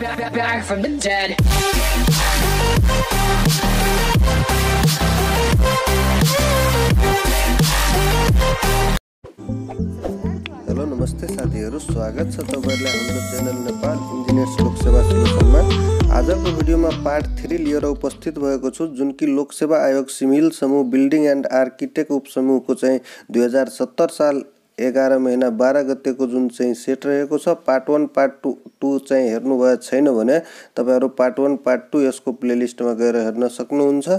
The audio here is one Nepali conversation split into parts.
back, from the dead. Hello नमस्ते साथीहरू स्वागत छ तपाईँहरूलाई हाम्रो च्यानल नेपाल इन्जिनियर्स लोकसेवा सोल्युसनमा आजको भिडियोमा पार्ट थ्री लिएर उपस्थित भएको छु जुन कि लोकसेवा आयोग सिमिल समूह बिल्डिङ एन्ड आर्किटेक्ट उपसमूहको चाहिँ दुई हजार सत्तर साल एघार महिना बाह्र गतेको जुन चाहिँ सेट रहेको छ part one part two two चाहिँ हेर्नुभएको छैन भने तपाईँहरू पार्ट वान पार्ट टू यसको प्लेलिस्टमा गएर हेर्न सक्नुहुन्छ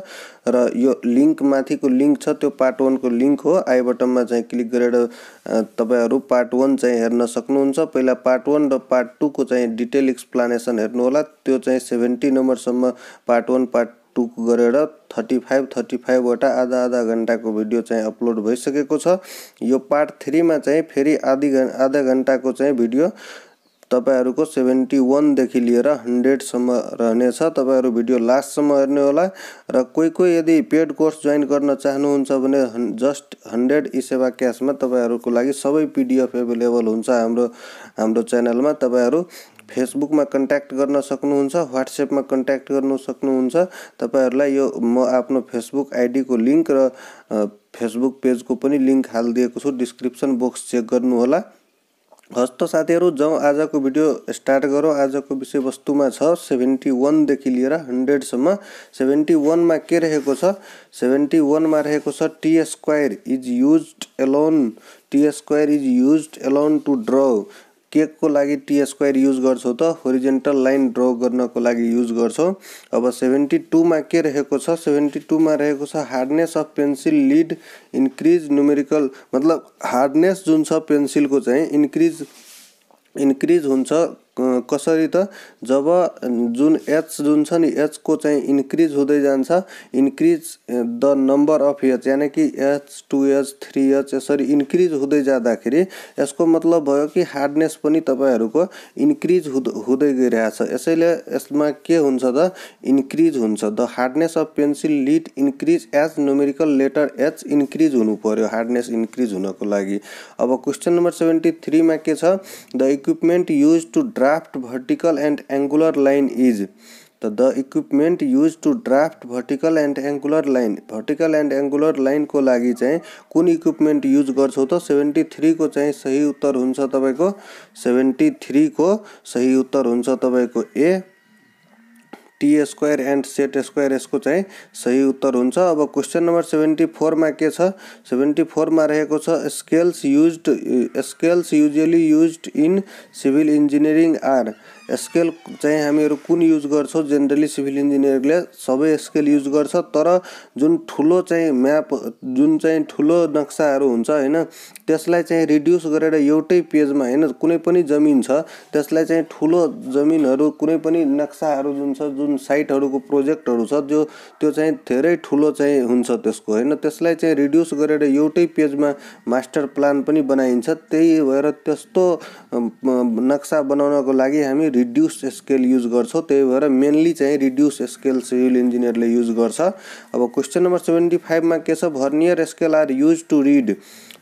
र यो लिङ्क माथिको लिङ्क छ त्यो पार्ट वानको लिङ्क हो आई बटनमा चाहिँ क्लिक गरेर तपाईँहरू पार्ट वान चाहिँ हेर्न सक्नुहुन्छ पहिला पार्ट वान र पार्ट टूको चाहिँ डिटेल एक्सप्लानेसन हेर्नुहोला त्यो चाहिँ सेभेन्टी नम्बरसम्म पार्ट वान पार्ट टुक गरेर थर्टी फाइभ थर्टी फाइभवटा आधा आधा घन्टाको भिडियो चाहिँ अपलोड भइसकेको छ यो पार्ट थ्रीमा चाहिँ फेरि आधी घन् आधा घन्टाको चाहिँ भिडियो तपाईँहरूको सेभेन्टी वानदेखि लिएर हन्ड्रेडसम्म रहनेछ तपाईँहरू भिडियो लास्टसम्म होला र कोही कोही यदि पेड कोर्स जोइन गर्न चाहनुहुन्छ भने जस्ट हन्ड्रेड ई सेवा क्यासमा तपाईँहरूको लागि सबै पिडिएफ एभाइलेबल हुन्छ हाम्रो हाम्रो च्यानलमा तपाईँहरू फेसबुकमा कन्ट्याक्ट गर्न सक्नुहुन्छ वाट्सएपमा कन्ट्याक्ट गर्न सक्नुहुन्छ तपाईँहरूलाई यो म आफ्नो फेसबुक आइडीको लिङ्क र फेसबुक पेजको पनि लिङ्क हालिदिएको छु डिस्क्रिप्सन बक्स चेक गर्नुहोला हस् त साथीहरू जाउँ आजको भिडियो स्टार्ट गरौँ आजको विषयवस्तुमा छ सेभेन्टी वानदेखि लिएर हन्ड्रेडसम्म सेभेन्टी वानमा के रहेको छ सेभेन्टी वानमा रहेको छ T square is use alone T square is use alone to draw केकको लागि टी स्क्वायर युज गर्छौ त होरिजेन्टल लाइन ड्र गर्नको लागि युज गर्छौ अब सेभेन्टी टूमा के रहेको छ सेभेन्टी टूमा रहेको छ hardness of pencil lead increase numerical मतलब हार्डनेस जुन छ पेन्सिलको चाहिँ इन्क्रिज इन्क्रिज हुन्छ कसरी त जब जुन एच जुन छ नि एचको चाहिँ इन्क्रिज हुँदै जान्छ increase the number of H यानि कि H two H three H यसरी इन्क्रिज हुँदै जाँदाखेरि यसको मतलब भयो कि हार्डनेस पनि तपाईँहरूको इन्क्रिज हुँदै गइरहेछ यसैले यसमा के हुन्छ त इन्क्रिज हुन्छ the hardness of pencil lead increase as numerical letter H increase हुनु पर्यो हार्डनेस इन्क्रिज हुनको लागि अब क्वेसन नम्बर सेभेन्टी थ्रीमा के छ the equipment use to draw draft vertical and angular line is त the equipment use to draft vertical and angular line vertical and angular लाइनको लागि चाहिँ कुन इक्विपमेन्ट युज गर्छौँ त सेभेन्टी थ्रीको चाहिँ सही उत्तर हुन्छ तपाईँको सेभेन्टी थ्रीको सही उत्तर हुन्छ तपाईँको A T square and set square यसको चाहिँ सही उत्तर हुन्छ अब क्वेसन नम्बर सेभेन्टी फोरमा के छ सेभेन्टी फोरमा रहेको छ scales use scales usually use in civil engineering are scale चाहिँ हामीहरू कुन युज गर्छौँ जेनरली सिभिल इन्जिनियरले सबै स्केल युज गर्छ तर जुन ठुलो चाहिँ म्याप जुन चाहिँ ठुलो नक्साहरू हुन्छ होइन त्यसलाई चाहिँ रिड्युस गरेर एउटै पेजमा होइन कुनै पनि जमिन छ त्यसलाई चाहिँ ठुलो जमिनहरू कुनै पनि नक्साहरू जुन छ जुन साइटहरूको प्रोजेक्टहरू छ जो त्यो चाहिँ धेरै ठुलो चाहिँ हुन्छ त्यसको होइन त्यसलाई चाहिँ रिड्युस गरेर एउटै पेजमा मास्टर प्लान पनि बनाइन्छ त्यही भएर त्यस्तो नक्सा बनाउनको लागि हामी रिड्युस स्केल युज गर्छौँ त्यही भएर मेनली चाहिँ रिड्युस स्केल सिभिल इन्जिनियरले युज गर्छ अब क्वेसन नम्बर सेभेन्टी फाइभमा के छ vernier scale are use to read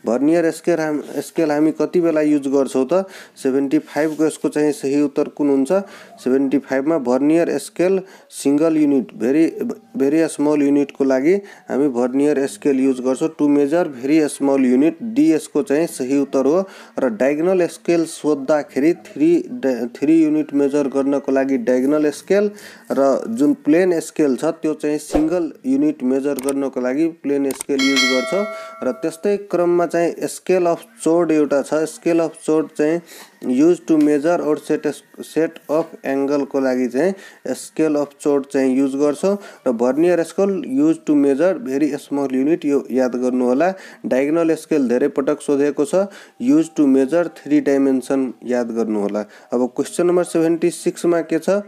vernier scale हाम स्केल हामी कति बेला युज गर्छौँ त सेभेन्टी फाइभको यसको चाहिँ सही उत्तर कुन हुन्छ सेभेन्टी फाइभमा vernier scale single unit very very small युनिटको लागि हामी भर्नियर स्केल युज गर्छौँ to measure very small unit डिएसको चाहिँ सही उत्तर हो र डायगनल स्केल सोद्धाखेरि थ्री थ्री युनिट मेजर गर्नको लागि डायगनल स्केल र जुन प्लेन स्केल छ त्यो चाहिँ सिङ्गल युनिट मेजर गर्नको लागि प्लेन स्केल युज गर्छ र त्यस्तै क्रममा चाहिँ चाहिँ स्केल अफ चोड एउटा छ स्केल अफ चोड चाहिँ use to measure or set set of एङ्गलको लागि चाहिँ स्केल अफ चोड चाहिँ युज गर्छौँ र vernier scale use to measure very small unit यो याद गर्नुहोला डायगनल स्केल धेरै पटक सोधेको छ use to measure three dimension याद गर्नुहोला अब क्वेसन नम्बर सेभेन्टी सिक्समा के छ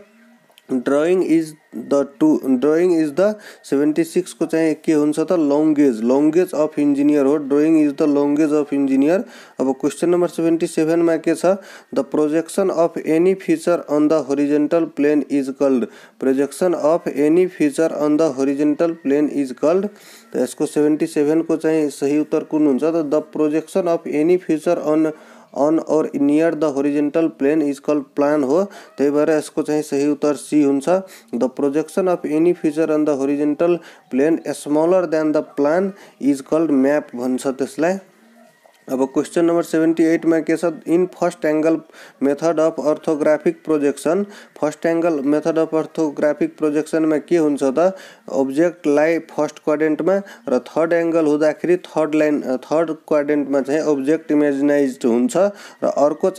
drawing is the to drawing is the seventy six को चाहिँ के हुन्छ लंगेज अफ इंजीनियर हो ड्रइिंग is the language of engineer अब क्वेश्चन नंबर सेवेन्टी सेवेन में के projection the of any feature on the horizontal plane is called projection of any feature on the horizontal plane is called इसको यसको सेभेन्टी सेभेनको चाहिँ सही उत्तर कौन हो the projection of any feature on on और near the horizontal plane is call plan हो ते भर इसको सही उत्तर सी हो the projection of any feature on the horizontal plane smaller than the plan is called map भाषा अब क्वेश्चन नंबर सेवेंटी एट में कैसा in first angle method of orthographic projection first angle method of orthographic projection में के होता ऑब्जेक्ट लाई फर्स्ट में र थर्ड होता खेल थर्ड लाइन थर्ड क्वाडेन्ट में ऑब्जेक्ट इमेजिनाइज हो र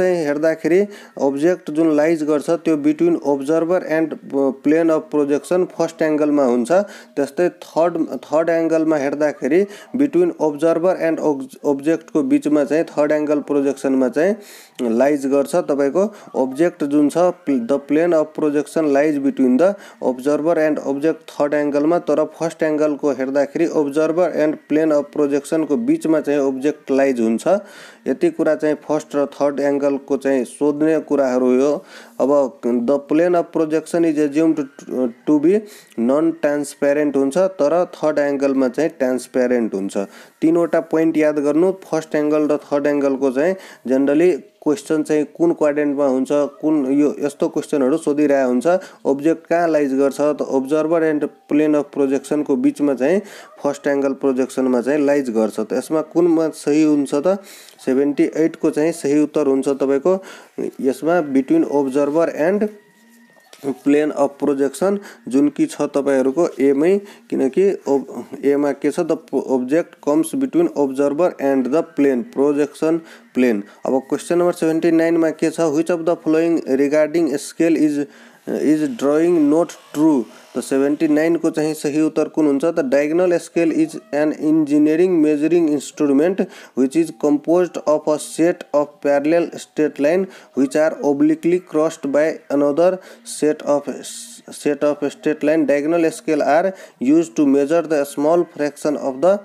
हेखे ऑब्जेक्ट जो लाइज करो between observer and plane of projection first angle में होते थर्ड थर्ड एंगल में हेखे बिट्विन एंड ऑब्जेक्ट को बीच बिचमा चाहिँ थर्ड एङ्गल प्रोजेक्सनमा चाहिँ लाइज गर्छ तपाईँको अब्जेक्ट जुन छ the plane of projection lies between the observer and object third एङ्गलमा तर फर्स्ट एङ्गलको हेर्दाखेरि अब्जर्भर एन्ड प्लेन अफ प्रोजेक्सनको बिचमा चाहिँ अब्जेक्ट लाइज हुन्छ यति कुरा चाहिँ फर्स्ट र थर्ड एङ्गलको चाहिँ सोध्ने कुराहरू हो अब the plane of projection is assumed to be non transparent हुन्छ तर थर्ड एङ्गलमा चाहिँ ट्रान्सपेरेन्ट हुन्छ तिनवटा पोइन्ट याद गर्नु फर्स्ट एङ्गल र थर्ड एङ्गलको चाहिँ जेनरली क्वेसन चाहिँ कुन क्वाडेन्टमा हुन्छ कुन यो यस्तो क्वेसनहरू सोधिरहेको हुन्छ अब्जेक्ट कहाँ लाइज गर्छ त अब्जर्भर एन्ड प्लेन अफ प्रोजेक्सनको बिचमा चाहिँ फर्स्ट एङ्गल प्रोजेक्सनमा चाहिँ लाइज गर्छ त यसमा कुनमा सही हुन्छ त सेभेन्टी एटको चाहिँ सही उत्तर हुन्छ तपाईँको यसमा between observer and plane of projection जुन कि छ तपाईँहरूको एमै किनकि ओब एमा के छ the object comes between observer and the plane projection plane अब क्वेसन नम्बर सेभेन्टी नाइनमा के छ which of the following regarding scale is is drawing not true तो नाइन को चाहिए सही उत्तर कौन होता the diagonal scale is an engineering measuring instrument which is compose of a set of parallel straight line which are obliquely crossed by another set of set of straight line diagonal scale are use to measure the small fraction of the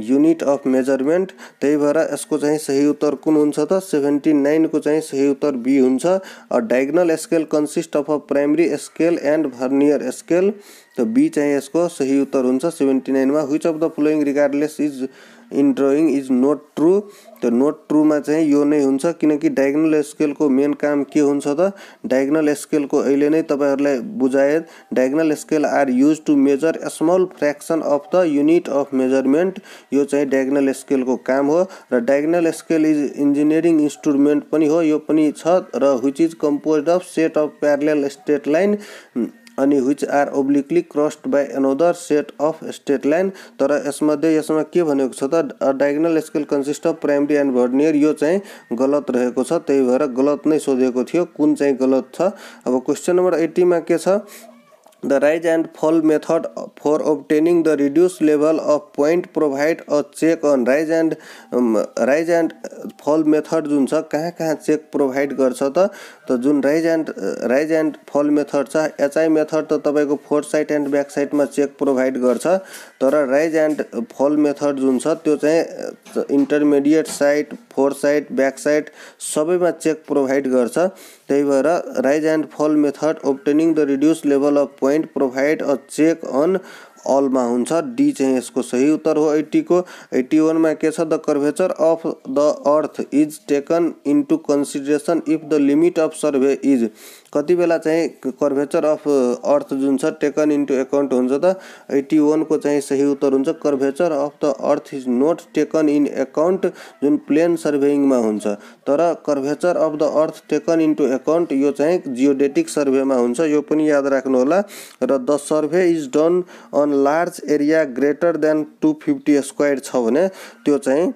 unit of measurement ते भर इसको सही उत्तर कुन हो सेंवेन्टी नाइन को सही उत्तर बी हो diagonal scale consist of a primary scale and vernier scale तो बी चाहिए इसको सही उत्तर सेंवेन्टी नाइन में which of the following regardless is in drawing is not true त्यो नोट ट्रुमा चाहिँ यो नै हुन्छ किनकि डायगोनल स्केलको मेन काम के हुन्छ त डायगोनल स्केलको अहिले नै तपाईँहरूलाई बुझाए diagonal scale are use to measure small fraction of the unit of measurement यो चाहिँ डायगोनल स्केलको काम हो र diagonal scale is engineering instrument पनि हो यो पनि छ र which is compose of set of parallel straight line अनि which are obliquely crossed by another set of straight line तर यसमध्ये यसमा के भनेको छ त diagonal scale consist of primary and vernier यो चाहिँ गलत रहेको छ त्यही भएर गलत नै सोधेको थियो कुन चाहिँ गलत छ अब क्वेसन नम्बर एट्टीमा के छ The rise and fall method for obtaining the reduced level of point provide a check on rise and um, rise and fall method जुन छ कहाँ कहाँ चेक प्रोभाइड गर्छ त त जुन rise and rise and fall method छ एचआई मेथड त तपाईँको फोर्थ साइड एन्ड ब्याक साइडमा चेक प्रोभाइड गर्छ तर राइज एंड फल मेथड जो छ intermediate side fore side back side सब में चेक प्रोभाइड कर rise and fall method obtaining the reduce level of point provide a check on all में हो डी चाहे इसको सही उत्तर हो एटी को एटी वन में के curvature of the earth is taken into consideration if the limit of survey is कति बेला चाहिँ कर्भेचर अफ अर्थ जुन छ टेकन इन्टु एकाउन्ट हुन्छ त एट्टी वानको चाहिँ सही उत्तर हुन्छ curvature of the earth is not taken in account जुन प्लेन सर्भेइङमा हुन्छ तर curvature of the earth taken into account यो चाहिँ जियोडेटिक सर्भेमा हुन्छ यो पनि याद राख्नु होला र the survey is done on large area greater than two fifty square छ भने त्यो चाहिँ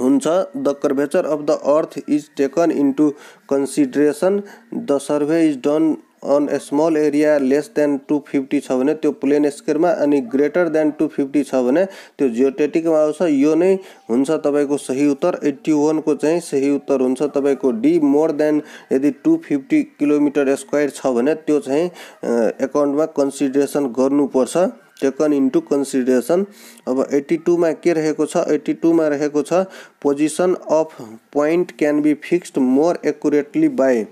हुन्छ the curvature of the earth is taken into consideration the survey is done on a small area less than two fifty छ भने त्यो प्लेन स्केयरमा अनि ग्रेटर देन टु फिफ्टी छ भने त्यो जियोटेटिकमा आउँछ यो नै हुन्छ तपाईँको सही उत्तर एट्टी वानको चाहिँ सही उत्तर हुन्छ तपाईँको डी मोर देन यदि टु फिफ्टी किलोमिटर स्क्वायर छ भने त्यो चाहिँ एकाउन्टमा कन्सिडरेसन गर्नुपर्छ टेकन इन्टु कन्सिडरेसन अब एट्टी टूमा के रहेको छ एट्टी टूमा रहेको छ position of point can be fixed more accurately by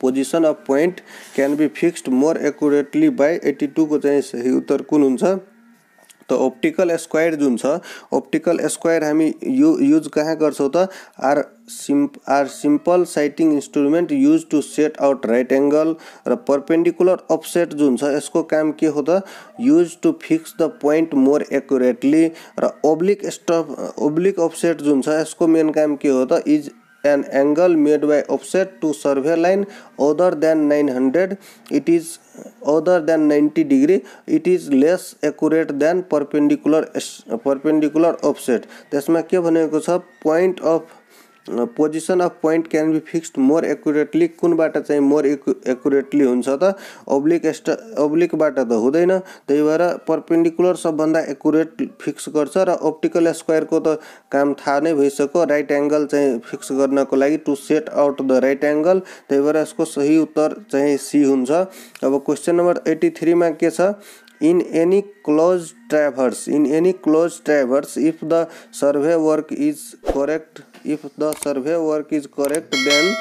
position of point can be fixed more accurately by eighty टूको चाहिँ सही उत्तर कुन हुन्छ त ओप्टिकल स्क्वायर जुन छ अप्टिकल स्क्वायर हामी यु युज कहाँ गर्छौँ त आर सिम्प are simple sighting instrument use to set out right angle र पर्पेन्डिकुलर अफसेट जुन छ यसको काम के हो त use to fix the point more accurately र ओब्लिक स्ट ओब्लिक अफसेट जुन छ यसको मेन काम के हो त is an angle made by offset to survey line other than 900 it is other than 90 degree it is less accurate than perpendicular perpendicular offset त्यसमा के भनेको छ point of position of point can be fixed more accurately कुनबाट चाहिँ मोर एकुरेटली हुन्छ त ओब्लिक एस्ट ओब्लिकबाट त हुँदैन त्यही भएर पर्पेन्डिकुलर सबभन्दा एकुरेट फिक्स गर्छ र अप्टिकल स्क्वायरको त काम थाहा नै भइसक्यो राइट एङ्गल चाहिँ फिक्स गर्नको लागि to set out the right angle त्यही भएर यसको सही उत्तर चाहिँ सी हुन्छ अब क्वेसन नम्बर एट्टी थ्रीमा के छ in any close traverse in any close traverse if the survey work is correct if the survey work is correct then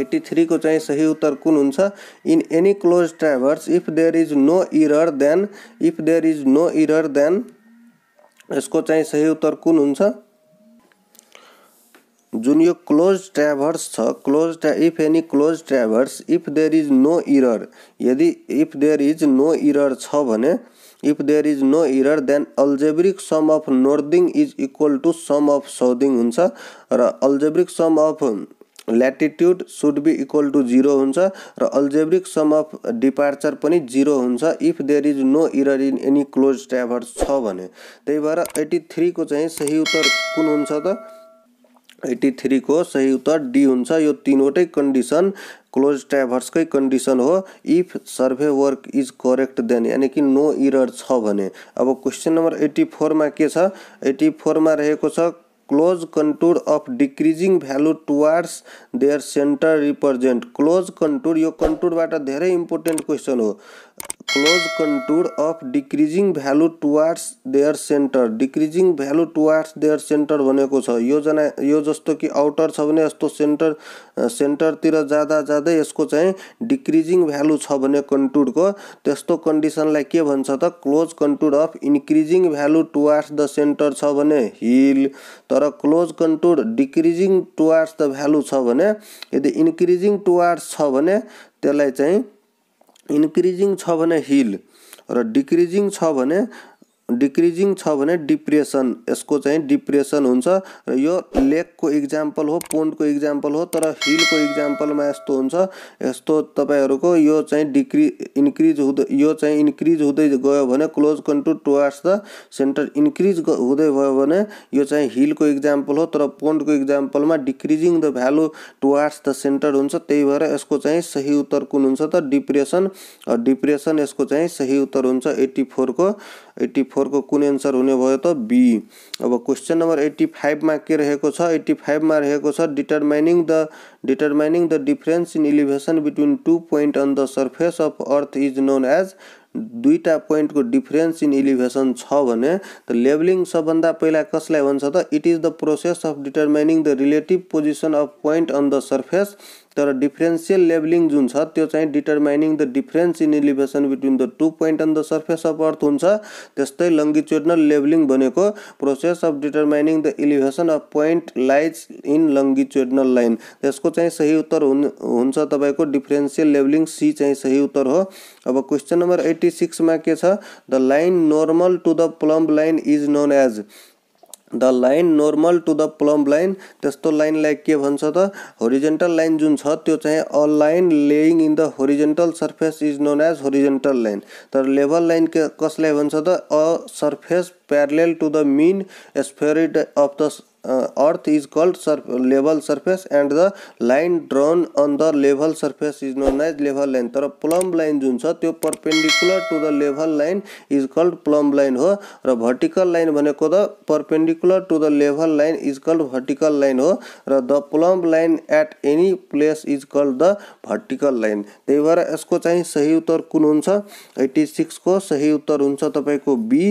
eighty थ्रीको चाहिँ सही उत्तर कुन हुन्छ in any close traverse if there is no error then if there is no error then यसको चाहिँ सही उत्तर कुन हुन्छ जुन यो क्लोज ट्राभर्स छ क्लोज ट्रा if any close traverse if there is no error यदि if there is no error छ भने if there is no error then algebraic sum of northing is equal to sum of southing हुन्छ र algebraic sum of latitude should be equal to zero हुन्छ र अल्जेब्रिक सम अफ डिपार्चर पनि जिरो हुन्छ if there is no error in any close traverse छ भने त्यही भएर एट्टी थ्रीको चाहिँ सही उत्तर कुन हुन्छ त एट्टी थ्रीको सही उत्तर डी हुन्छ यो तिनवटै कन्डिसन क्लोज ट्राइभर्सकै कन्डिसन हो if survey work is correct then यानि कि नो इरर छ भने अब क्वेसन नम्बर एट्टी फोरमा के छ एट्टी फोरमा रहेको छ close contour of decreasing value towards their centre represent close contour यो कन्टुरबाट धेरै इम्पोर्टेन्ट क्वेसन हो close contour of decreasing value towards their centre decreasing value towards their centre भनेको छ यो जना यो जस्तो कि आउटर छ भने यस्तो सेन्टर सेन्टरतिर जाँदा जाँदै यसको चाहिँ डिक्रिजिङ भ्यालु छ भने कन्टुरको त्यस्तो कन्डिसनलाई के भन्छ त close contour of increasing value towards the centre छ भने हिल तर close contour decreasing towards the value छ भने यदि इन्क्रिजिङ टुवार्ड्स छ भने त्यसलाई चाहिँ इन्क्रिजिङ छ भने हिल र डिक्रिजिङ छ भने डिक्रिजिङ छ भने डिप्रेसन यसको चाहिँ डिप्रेसन हुन्छ र यो लेकको इक्जाम्पल हो पोन्डको इक्जाम्पल हो तर हिलको इक्जाम्पलमा यस्तो हुन्छ यस्तो तपाईँहरूको यो चाहिँ डिक्री इन्क्रिज हुँदै यो चाहिँ इन्क्रिज हुँदै गयो भने close control towards the centre increase हुँदै भयो भने यो चाहिँ हिलको इक्जाम्पल हो तर पोन्डको इक्जाम्पलमा decreasing the value towards the centre हुन्छ त्यही भएर यसको चाहिँ सही उत्तर कुन हुन्छ त डिप्रेसन डिप्रेसन यसको चाहिँ सही उत्तर हुन्छ एट्टी फोरको एट्टी फोरको कुन एन्सर हुने भयो त बी अब क्वेसन नम्बर एट्टी फाइभमा के रहेको छ एट्टी फाइभमा रहेको छ determining the determining the difference in elevation between two point on the surface of earth is known as दुईवटा पोइन्टको डिफरेन्स इन इलिभेसन छ भने त लेभलिङ सबभन्दा पहिला कसलाई भन्छ त it is the process of determining the relative position of point on the surface तर डिफ्रेन्सियल लेभलिङ जुन छ त्यो चाहिँ determining the difference in elevation between the two point on the surface of earth हुन्छ त्यस्तै लङ्गिच्युडनल लेभलिङ भनेको process of determining the elevation of point lies in longitudinal line त्यसको चाहिँ सही उत्तर हुन्छ तपाईँको डिफरेन्सियल लेभलिङ सी चाहिँ सही उत्तर हो अब क्वेसन नम्बर एट्टी सिक्समा के छ the line normal to the plumb line is known as the line normal to the plumb line त्यस्तो लाइनलाई के भन्छ त होरिजेन्टल लाइन जुन छ त्यो चाहिँ a line lying in the horizontal surface is known as horizontal line तर लेभल लाइन के कसलाई भन्छ त a surface parallel to the mean spheroid of the uh, earth is called surf level surface and the line drawn on the level surface is known as level line तर plumb line जुन छ त्यो perpendicular to the level line is called plumb line हो र vertical line भनेको त perpendicular to the level line is called vertical line हो र the plumb line at any place is called the vertical line त्यही भएर यसको चाहिँ सही उत्तर कुन हुन्छ 86 को सही उत्तर हुन्छ तपाईँको बी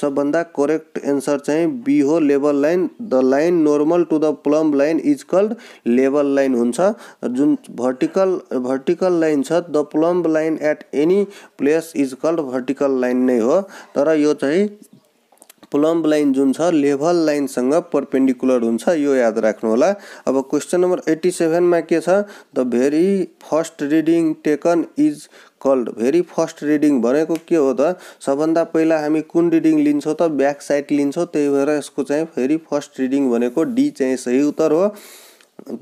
सबभन्दा करेक्ट एन्सर चाहिँ बी हो level line the line line normal to the plumb line is called level line हुन्छ जुन भर्टिकल भर्टिकल लाइन छ the plumb line at any place is called vertical line नै हो तर यो चाहिँ प्लम्ब लाइन जुन छ लेभल लाइनसँग पर्पेन्डिकुलर हुन्छ यो याद राख्नु होला अब क्वेसन नम्बर एट्टी सेभेनमा के छ the very first reading taken is called very first reading भनेको के हो त सबभन्दा पहिला हामी कुन रिडिङ लिन्छौँ त ब्याक साइड लिन्छौँ त्यही भएर यसको चाहिँ फेरि फर्स्ट रिडिङ भनेको डी चाहिँ सही उत्तर हो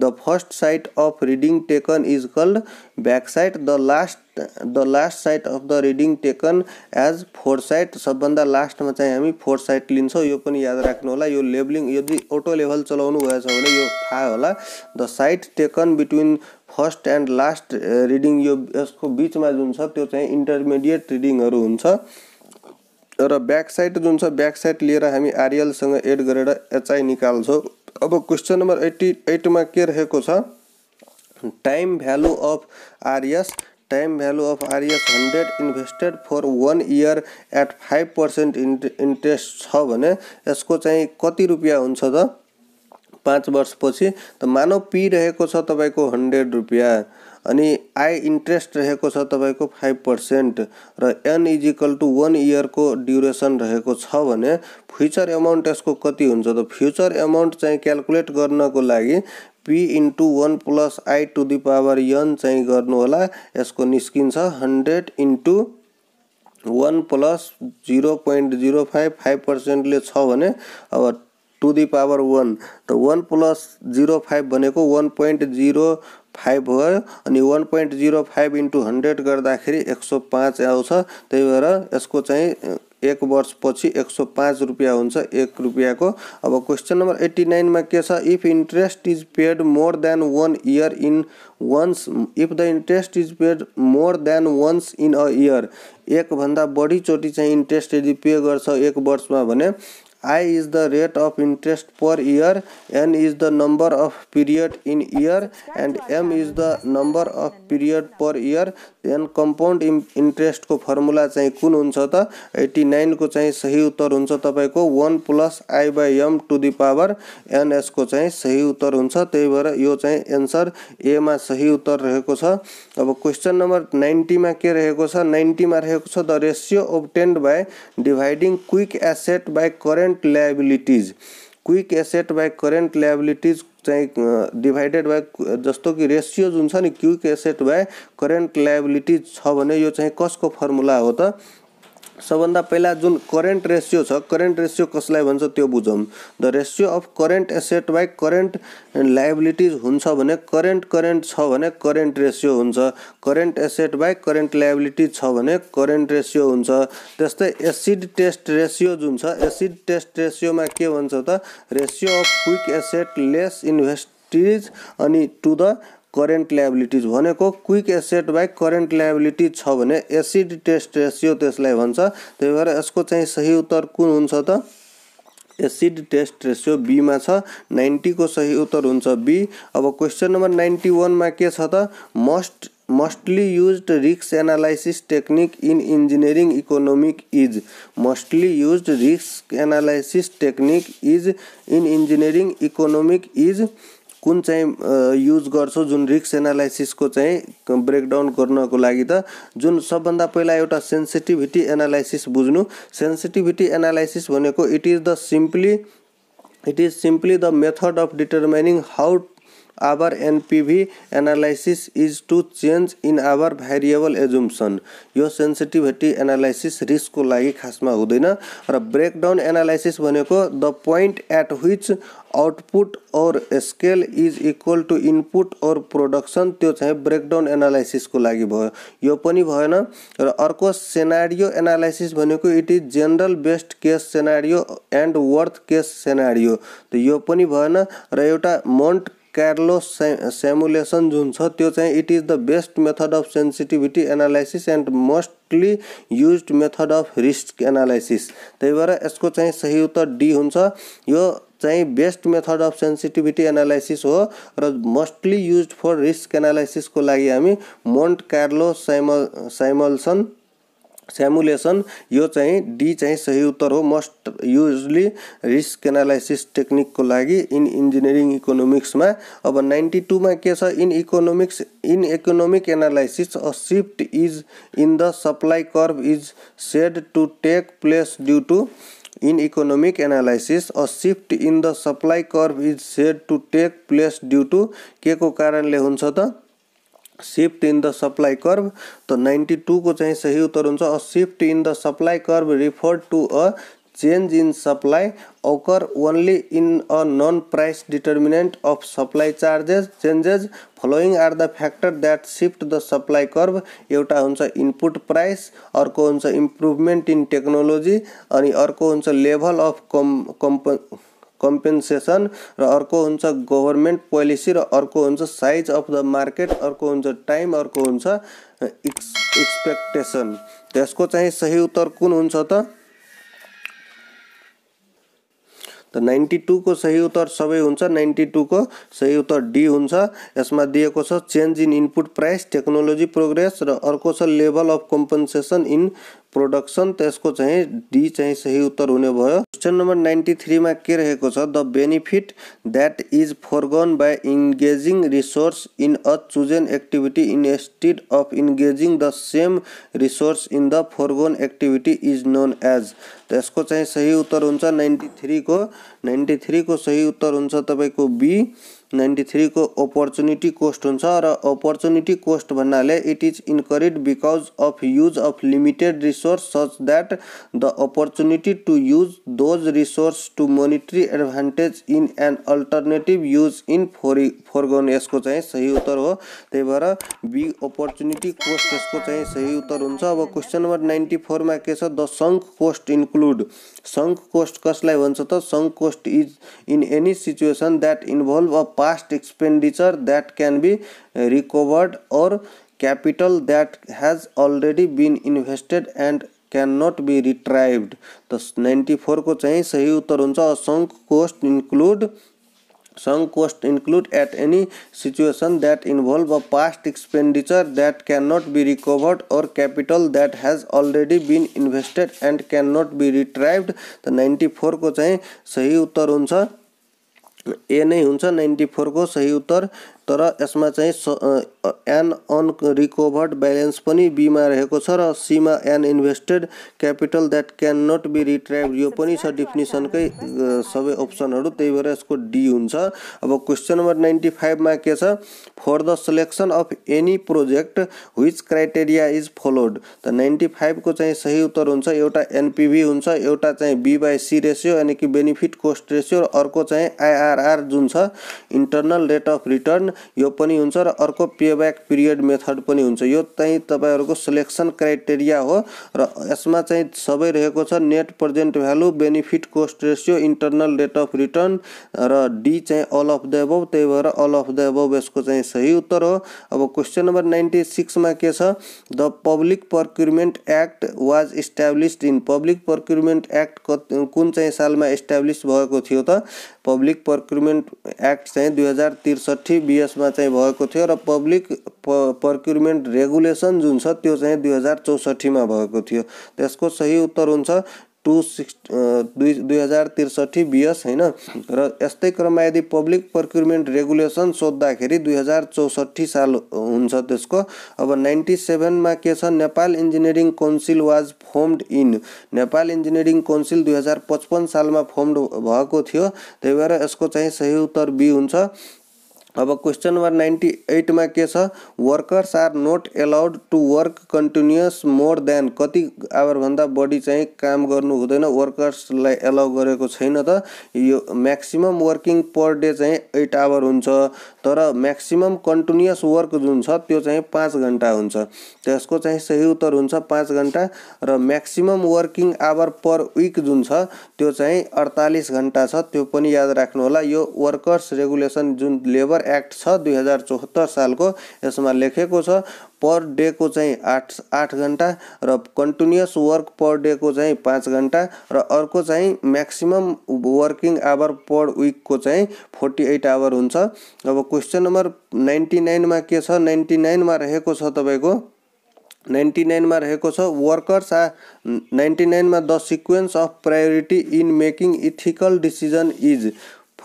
the first sight of reading taken is called back sight the last the last sight of the reading taken as fore sight सबभन्दा लास्टमा चाहिँ हामी फोर साइट लिन्छौँ यो पनि याद राख्नु होला यो लेबलिङ यदि अटो लेभल चलाउनु भएछ भने यो थाहा होला the sight taken between first and last reading यो यसको बिचमा जुन छ त्यो चाहिँ इन्टरमिडिएट रिडिङहरू हुन्छ र ब्याक साइड जुन छ ब्याक साइड लिएर हामी आरियलसँग एड गरेर एचआई निकाल्छौँ अब क्वेसन नम्बर एट्टी एटमा के रहेको छ time value of RS value of R S hundred invested for one year at five percent इन्ट इन्ट्रेस्ट छ भने यसको चाहिँ कति रुपियाँ हुन्छ त पाँच वर्षपछि त मानव पी रहेको छ तपाईँको हन्ड्रेड रुपियाँ अनि आई इन्ट्रेस्ट रहेको छ तपाईँको फाइभ पर्सेन्ट र n is equal to one इयरको ड्युरेसन रहेको छ भने फ्युचर एमाउन्ट यसको कति हुन्छ त फ्युचर एमाउन्ट चाहिँ क्यालकुलेट गर्नको लागि P into one plus I to the power n चाहिँ गर्नुहोला यसको निस्किन्छ hundred into one plus zero point zero five five पर्सेन्टले छ भने अब टु दि पावर वान त वान प्लस जिरो फाइभ भनेको वान पोइन्ट जिरो फाइभ भयो अनि one point zero five into hundred गर्दाखेरि एक सौ पाँच आउँछ त्यही भएर यसको चाहिँ एक वर्षपछि एक सौ पाँच रुपियाँ हुन्छ एक रुपियाँको अब क्वेसन नम्बर एट्टी नाइनमा के छ if interest is paid more than one year in once if the interest is paid more than once in a year एकभन्दा बढीचोटि चाहिँ इन्ट्रेस्ट यदि पे गर्छ एक वर्षमा भने I is the rate of interest per year, N is the number of period in year and M is the number of period per year. An compound इन्ट्रेस्टको फर्मुला चाहिँ कुन हुन्छ त एट्टी नाइनको चाहिँ सही उत्तर हुन्छ तपाईँको one plus I by M to the power एनएसको चाहिँ सही उत्तर हुन्छ त्यही भएर यो चाहिँ एन्सर एमा सही उत्तर रहेको छ अब क्वेसन नम्बर नाइन्टीमा के रहेको छ नाइन्टीमा रहेको छ the ratio obtained by dividing quick asset by current liabilities quick asset by current liabilities चाहिँ डिभाइडेड बाई जस्तो कि रेसियो जुन छ नि quick asset by current liability छ भने यो चाहिँ कसको फर्मुला हो त सबभन्दा पहिला जुन करेन्ट रेसियो छ करेन्ट रेसियो कसलाई भन्छ त्यो बुझौँ the ratio of current asset by current liabilities हुन्छ भने करेन्ट करेन्ट छ भने करेन्ट रेसियो हुन्छ current asset by current liabilities छ भने करेन्ट रेसियो हुन्छ त्यस्तै एसिड टेस्ट रेसियो जुन छ एसिड टेस्ट रेसियोमा के भन्छ त ratio of quick asset less inventories अनि टु द करेन्ट ल्याबिलिटिज भनेको quick asset by current liability छ भने एसिड टेस्ट रेसियो त्यसलाई भन्छ त्यही भएर यसको चाहिँ सही उत्तर कुन हुन्छ त एसिड टेस्ट रेसियो बीमा छ नाइन्टीको सही उत्तर हुन्छ बी अब क्वेसन नम्बर नाइन्टी वानमा के छ त मस्ट मस्टली युज रिक्स analysis technique in engineering economic is mostly use रिक्स analysis technique is in engineering economic is कुन चाहिँ युज गर्छौँ जुन रिक्स एनालाइसिसको चाहिँ ब्रेकडाउन गर्नको लागि त जुन सबभन्दा पहिला एउटा सेन्सिटिभिटी एनालाइसिस बुझ्नु सेन्सिटिभिटी एनालाइसिस भनेको it is the simply it is simply the method of determining how our NPV analysis is to change in our variable assumption यो सेन्सिटिभिटी एनालाइसिस रिस्कको लागि खासमा हुँदैन र ब्रेकडाउन एनालाइसिस भनेको the point at which output or scale is equal to input or production त्यो चाहिँ ब्रेकडाउन एनालाइसिसको लागि भयो यो पनि भएन र अर्को सेनाडियो एनालाइसिस भनेको it is general best case scenario and worst case scenario त यो पनि भएन र एउटा मन्ट कार्लो से सेमुलेसन जुन छ त्यो चाहिँ it is the best method of sensitivity analysis and mostly use method of risk analysis त्यही भएर यसको चाहिँ सही उत्तर डी हुन्छ यो चाहिँ best method of sensitivity analysis हो र मोस्टली युज फर रिस्क एनालाइसिसको लागि हामी मोन्ट कार्लो साइमल साइमल्सन स्यामुलेसन यो चाहिँ डी चाहिँ सही उत्तर हो मस्ट युजली रिस्क एनालाइसिस टेक्निकको लागि इन इन्जिनियरिङ इकोनोमिक्समा अब नाइन्टी टूमा के छ in economics in economic analysis a shift is in the supply curve is said to take place due to in economic analysis a shift in the supply curve is said to take place due to के को कारणले हुन्छ त shift in the supply curve त नाइन्टी टूको चाहिँ सही उत्तर हुन्छ a shift in the supply curve refer to a change in supply occur only in a non price determinant of supply charges changes following are the factor that shift the supply curve एउटा हुन्छ इनपुट प्राइस अर्को हुन्छ इम्प्रुभमेन्ट इन टेक्नोलोजी अनि अर्को हुन्छ लेभल अफ कम कम्प कम्पेन्सेसन र अर्को हुन्छ गभर्मेन्ट पोलिसी र अर्को हुन्छ साइज अफ द मार्केट अर्को हुन्छ टाइम अर्को हुन्छ एक्स एक्सपेक्टेसन त्यसको चाहिँ सही उत्तर कुन हुन्छ त त नाइन्टी टूको सही उत्तर सबै हुन्छ नाइन्टी टूको सही उत्तर डी हुन्छ यसमा दिएको छ change in input price technology progress र अर्को छ level of compensation in production त्यसको चाहिँ डी चाहिँ सही उत्तर हुने भयो क्वेसन नम्बर नाइन्टी थ्रीमा के रहेको छ the benefit that is foregone by engaging resource in a chosen activity instead of engaging the same resource in the foregone activity is known as त्यसको चाहिँ सही उत्तर हुन्छ नाइन्टी थ्रीको नाइन्टी थ्रीको सही उत्तर हुन्छ तपाईँको बी नाइन्टी थ्रीको अपर्च्युनिटी कोस्ट हुन्छ र अपर्च्युनिटी कोस्ट भन्नाले it is incurred because of use of limited resource such that the opportunity to use those resource to monetary advantage in an alternative use in फोरि फोरगोन यसको चाहिँ सही उत्तर हो त्यही भएर बी अपर्च्युनिटी कोस्ट यसको चाहिँ सही उत्तर हुन्छ अब क्वेसन नम्बर नाइन्टी फोरमा के छ the sunk cost include sunk cost कसलाई भन्छ त sunk cost is in any situation that involve of past expenditure that can be uh, recovered or capital that has already been invested and cannot be retrieved. The 94 को चाहिए सही उत्तर उनसा sunk cost include sunk cost include at any situation that involve a past expenditure that cannot be recovered or capital that has already been invested and cannot be retrieved. The 94 को चाहिए सही उत्तर उनसा ए नै हुन्छ नाइन्टी फोरको सही उत्तर तर यसमा चाहिँ एन रिकभर्ड ब्यालेन्स पनि बीमा रहेको छ र सीमा an invested capital that can not be retrieve यो पनि छ डिफिनिसनकै सबै अप्सनहरू त्यही भएर यसको डी हुन्छ अब क्वेसन नम्बर नाइन्टी फाइभमा के छ for the selection of any project which criteria is followed त नाइन्टी फाइभको चाहिँ सही उत्तर हुन्छ एउटा एनपिभी हुन्छ एउटा चाहिँ बी बाई सी रेसियो यानि कि बेनिफिट कोस्ट रेसियो र अर्को चाहिँ आइआरआर जुन छ इन्टर्नल रेट अफ रिटर्न यो पनि हुन्छ र अर्को पेब्याक पिरियड मेथड पनि हुन्छ यो चाहिँ तपाईँहरूको सेलेक्सन क्राइटेरिया हो र यसमा चाहिँ सबै रहेको छ net present value benefit cost ratio internal rate of return र डी चाहिँ अल अफ द एबभ त्यही भएर अल अफ द एबभ यसको चाहिँ सही उत्तर हो अब क्वेसन नम्बर नाइन्टी सिक्समा के छ the public procurement act was established in public procurement act कुन चाहिँ सालमा इस्टाब्लिस भएको थियो त पब्लिक पर्क्युरमेन्ट एक्ट चाहिँ दुई हजार त्रिसठी बिएसमा चाहिँ भएको थियो र पब्लिक प पर्क्युरमेन्ट रेगुलेसन जुन छ त्यो चाहिँ दुई हजार चौसठीमा भएको थियो त्यसको सही उत्तर हुन्छ टु सिक्स दुई दुई हजार त्रिसठी बिएस होइन र यस्तै क्रममा यदि पब्लिक प्रक्युरमेन्ट रेगुलेसन सोद्धाखेरि दुई हजार चौसठी साल हुन्छ त्यसको अब नाइन्टी सेभेनमा के छ Nepal engineering council was formed in Nepal engineering council दुई हजार पचपन्न सालमा फोर्मड भएको थियो त्यही भएर यसको चाहिँ सही उत्तर बी हुन्छ अब क्वेसन नम्बर नाइन्टी एटमा के छ workers are not allowed to work continuous more than कति आवरभन्दा बढी चाहिँ काम गर्नु हुँदैन वर्कर्सलाई एलाउ गरेको छैन त यो म्याक्सिमम् वर्किङ पर डे चाहिँ एट आवर हुन्छ तर म्याक्सिमम् कन्टिन्युस वर्क जुन छ त्यो चाहिँ पाँच घन्टा हुन्छ त्यसको चाहिँ सही उत्तर हुन्छ पाँच घन्टा र maximum working hour per week जुन छ त्यो चाहिँ अडतालिस घन्टा छ त्यो पनि याद राख्नुहोला यो वर्कर्स रेगुलेसन जुन लेबर एक्ट छ दुई हजार चौहत्तर सालको यसमा लेखेको छ पर डेको चाहिँ आठ आठ घन्टा र कन्टिन्युस वर्क पर डेको चाहिँ पाँच घन्टा र अर्को चाहिँ म्याक्सिमम् वर्किङ आवर पर विकको चाहिँ फोर्टी एट आवर हुन्छ अब क्वेसन नम्बर नाइन्टी नाइनमा के छ नाइन्टी नाइनमा रहेको छ तपाईँको नाइन्टी नाइनमा रहेको छ वर्कर्स आ नाइन्टी नाइनमा the sequence of priority in making ethical decision is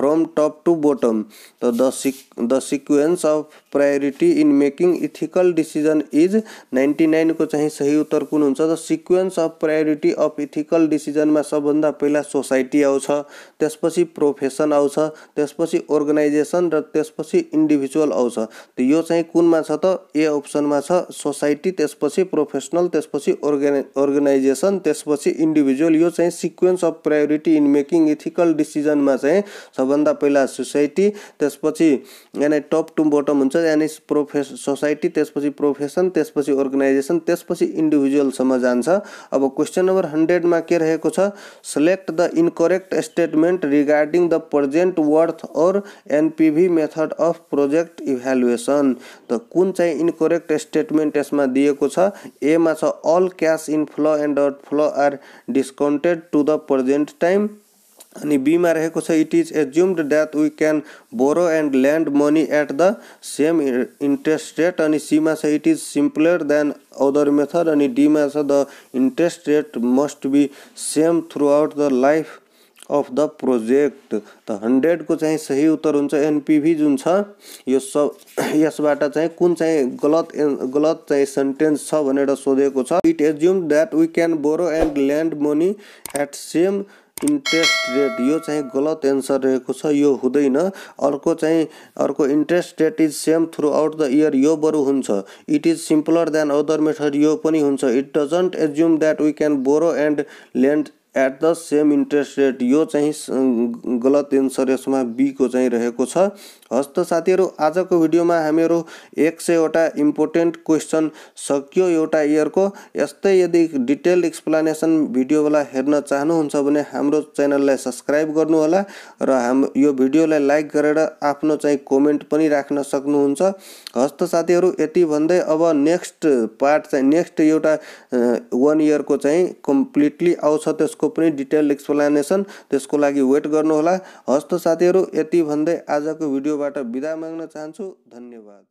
from top to bottom so the, the sequence of priority in making ethical decision is ninety नाइनको चाहिँ सही उत्तर कुन हुन्छ त sequence of priority of ethical डिसिजनमा सबभन्दा पहिला सोसाइटी आउँछ त्यसपछि प्रोफेसन आउँछ त्यसपछि अर्गनाइजेसन र त्यसपछि इन्डिभिजुअल आउँछ यो चाहिँ कुनमा छ त ए अप्सनमा छ सोसाइटी त्यसपछि प्रोफेसनल त्यसपछि अर्गना अर्गनाइजेसन त्यसपछि इन्डिभिजुअल यो चाहिँ sequence of priority in making ethical डिसिजनमा चाहिँ सबभन्दा पहिला सोसाइटी त्यसपछि यानि टप टु बटम हुन्छ यानि प्रोफेस सोसाइटी त्यसपछि प्रोफेसन त्यसपछि अर्गनाइजेसन त्यसपछि इन्डिभिजुअलसम्म जान्छ अब क्वेसन नम्बर हन्ड्रेडमा के रहेको छ select the incorrect statement regarding the present worth or NPV method of project evaluation त कुन चाहिँ इनकरेक्ट स्टेटमेन्ट यसमा दिएको छ एमा छ all cash flow and outflow are discounted to the present time अनि बीमा रहेको छ it is assumed that we can borrow and lend money at the same interest rate अनि सीमा छ it is simpler than other method अनि डीमा छ the interest rate must be same throughout the life of the project त हन्ड्रेडको चाहिँ सही उत्तर हुन्छ एनपिभी जुन छ यो सब यसबाट चाहिँ कुन चाहिँ गलत गलत चाहिँ सेन्टेन्स छ भनेर सोधेको छ it assume that we can borrow and lend money at same interest rate यो चाहिँ गलत एन्सर रहेको छ यो हुँदैन अर्को चाहिँ अर्को interest rate is same throughout the year यो बरु हुन्छ it is simpler than other method यो पनि हुन्छ it doesn't assume that we can borrow and lend at the same interest rate यो चाहिँ गलत एन्सर यसमा बीको चाहिँ रहेको छ हस् त साथीहरू आजको भिडियोमा हामीहरू एक सयवटा इम्पोर्टेन्ट क्वेसन सकियो एउटा इयरको यस्तै यदि डिटेल एक्सप्लानेसन वाला हेर्न चाहनुहुन्छ भने हाम्रो च्यानललाई सब्सक्राइब गर्नुहोला र हाम यो भिडियोलाई लाइक गरेर आफ्नो चाहिँ कमेन्ट पनि राख्न सक्नुहुन्छ हस् त साथीहरू यति भन्दै अब नेक्स्ट पार्ट चाहिँ नेक्स्ट एउटा वान इयरको चाहिँ कम्प्लिटली आउँछ त्यसको पनि डिटेल एक्सप्लानेसन त्यसको लागि वेट गर्नुहोला हस् त साथीहरू यति भन्दै आजको भिडियो बाट बिदा माग्न चाहन्छु धन्यवाद